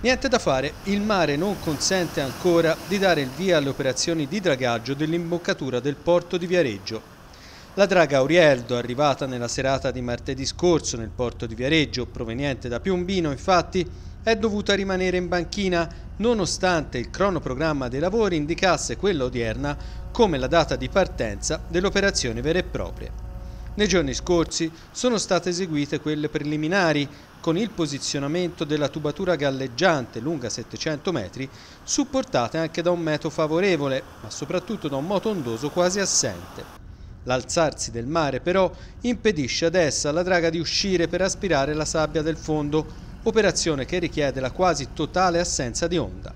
Niente da fare, il mare non consente ancora di dare il via alle operazioni di dragaggio dell'imboccatura del porto di Viareggio. La draga Aurieldo, arrivata nella serata di martedì scorso nel porto di Viareggio, proveniente da Piombino, infatti, è dovuta rimanere in banchina nonostante il cronoprogramma dei lavori indicasse quella odierna come la data di partenza dell'operazione vera e propria. Nei giorni scorsi sono state eseguite quelle preliminari, con il posizionamento della tubatura galleggiante lunga 700 metri, supportata anche da un meto favorevole, ma soprattutto da un moto ondoso quasi assente. L'alzarsi del mare però impedisce ad essa la draga di uscire per aspirare la sabbia del fondo, operazione che richiede la quasi totale assenza di onda.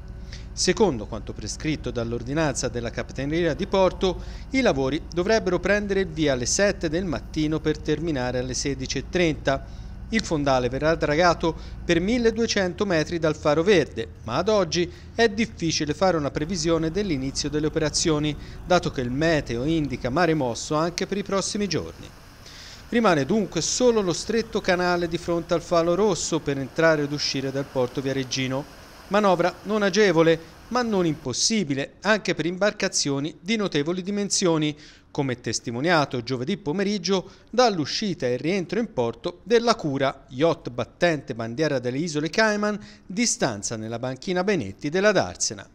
Secondo quanto prescritto dall'ordinanza della Capitaneria di Porto, i lavori dovrebbero prendere il via alle 7 del mattino per terminare alle 16.30 il fondale verrà dragato per 1200 metri dal faro verde, ma ad oggi è difficile fare una previsione dell'inizio delle operazioni, dato che il meteo indica mare mosso anche per i prossimi giorni. Rimane dunque solo lo stretto canale di fronte al falo rosso per entrare ed uscire dal porto viareggino. Manovra non agevole ma non impossibile anche per imbarcazioni di notevoli dimensioni, come testimoniato giovedì pomeriggio dall'uscita e rientro in porto della Cura, yacht battente bandiera delle isole Cayman, di stanza nella banchina Benetti della Darsena.